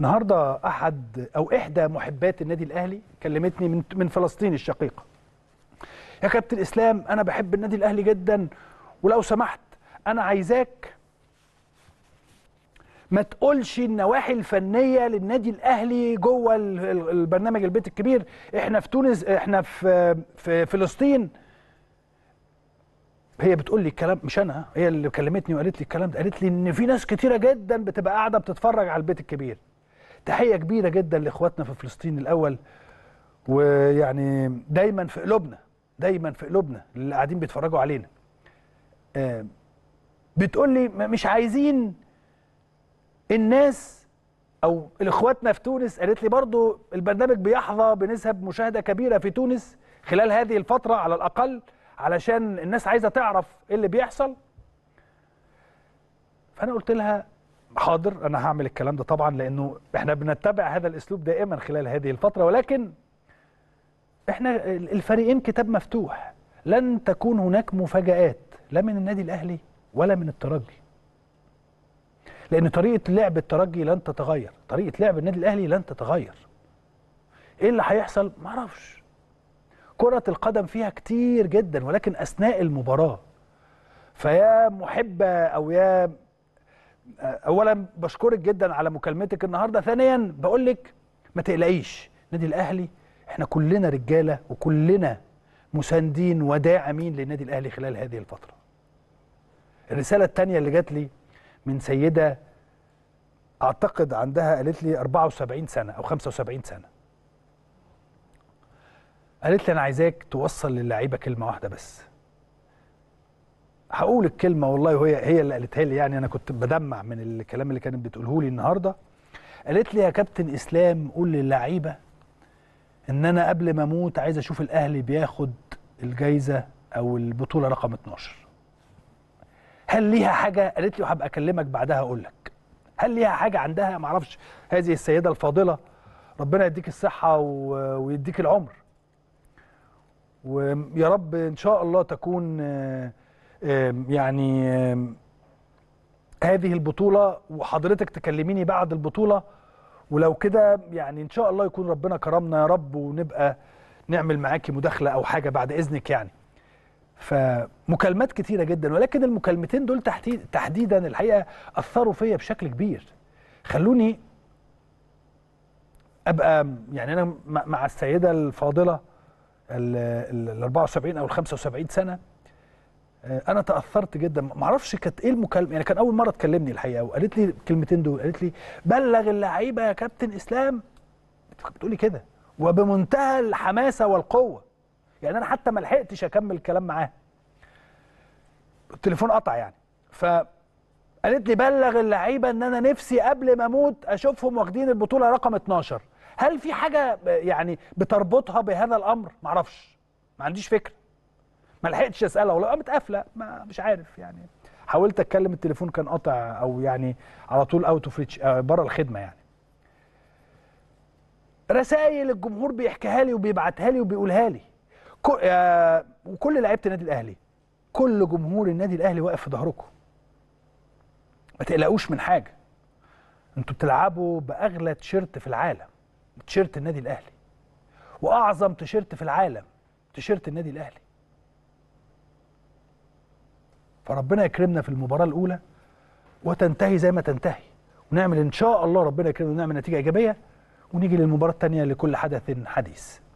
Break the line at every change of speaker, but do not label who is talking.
النهارده احد او احدى محبات النادي الاهلي كلمتني من من فلسطين الشقيقه يا كابتن اسلام انا بحب النادي الاهلي جدا ولو سمحت انا عايزاك ما تقولش النواحي الفنيه للنادي الاهلي جوه البرنامج البيت الكبير احنا في تونس احنا في في فلسطين هي بتقول لي الكلام مش انا هي اللي كلمتني وقالت لي الكلام ده قالت لي ان في ناس كتيره جدا بتبقى قاعده بتتفرج على البيت الكبير تحيه كبيره جدا لاخواتنا في فلسطين الاول ويعني دايما في قلوبنا دايما في قلوبنا اللي قاعدين بيتفرجوا علينا آه، بتقول لي مش عايزين الناس او الاخواتنا في تونس قالت لي برضو البرنامج بيحظى بنسب مشاهده كبيره في تونس خلال هذه الفتره على الاقل علشان الناس عايزه تعرف ايه اللي بيحصل فانا قلت لها حاضر انا هعمل الكلام ده طبعا لانه احنا بنتبع هذا الاسلوب دائما خلال هذه الفتره ولكن احنا الفريقين كتاب مفتوح لن تكون هناك مفاجآت لا من النادي الاهلي ولا من الترجي لان طريقه لعب الترجي لن تتغير طريقه لعب النادي الاهلي لن تتغير ايه اللي هيحصل معرفش كره القدم فيها كتير جدا ولكن اثناء المباراه فيا محبه او يا اولا بشكرك جدا على مكالمتك النهارده ثانيا بقول لك ما تقلقيش النادي الاهلي احنا كلنا رجاله وكلنا مساندين وداعمين للنادي الاهلي خلال هذه الفتره الرساله الثانيه اللي جات لي من سيده اعتقد عندها قالت لي 74 سنه او 75 سنه قالت لي انا عايزاك توصل للعيبه كلمه واحده بس هقول الكلمه والله وهي هي اللي قالتها لي يعني انا كنت بدمع من الكلام اللي كانت بتقوله لي النهارده قالت لي يا كابتن اسلام قول للعيبه ان انا قبل ما اموت عايز اشوف الاهلي بياخد الجايزه او البطوله رقم 12 هل ليها حاجه قالت لي وهبقى اكلمك بعدها اقول لك هل ليها حاجه عندها ما اعرفش هذه السيده الفاضله ربنا يديك الصحه ويديك العمر ويا رب ان شاء الله تكون يعني هذه البطولة وحضرتك تكلميني بعد البطولة ولو كده يعني إن شاء الله يكون ربنا كرمنا يا رب ونبقى نعمل معاكي مداخلة أو حاجة بعد إذنك يعني فمكالمات كتيرة جدا ولكن المكالمتين دول تحديدا الحقيقة أثروا فيا بشكل كبير خلوني ابقى يعني انا مع السيده الفاضله ال 74 او ال 75 سنه آه، انا تاثرت جدا ما اعرفش كانت ايه المكالمه يعني كان اول مره تكلمني الحقيقه وقالت لي الكلمتين دول قالت لي بلغ اللعيبه يا كابتن اسلام بتقولي كده وبمنتهى الحماسه والقوه يعني انا حتى ما لحقتش اكمل كلام معاها التليفون قطع يعني ف قالت لي بلغ اللعيبه ان انا نفسي قبل ما اموت اشوفهم واخدين البطوله رقم 12 هل في حاجه يعني بتربطها بهذا الامر معرفش ما عنديش فكره ما لحقتش اسالها والله قامت قافله مش عارف يعني حاولت اتكلم التليفون كان قاطع او يعني على طول اوت اوف ريتش بره الخدمه يعني رسائل الجمهور بيحكيها لي وبيبعتها لي وبيقولها لي آه، وكل لعيبه النادي الاهلي كل جمهور النادي الاهلي واقف في ظهركم ما تقلقوش من حاجه انتوا بتلعبوا باغلى تيشيرت في العالم تيشيرت النادي الاهلي واعظم تيشيرت في العالم تيشيرت النادي الاهلي فربنا يكرمنا في المباراه الاولى وتنتهي زي ما تنتهي ونعمل ان شاء الله ربنا يكرمنا ونعمل نتيجه ايجابيه ونيجي للمباراه الثانيه لكل حدث حديث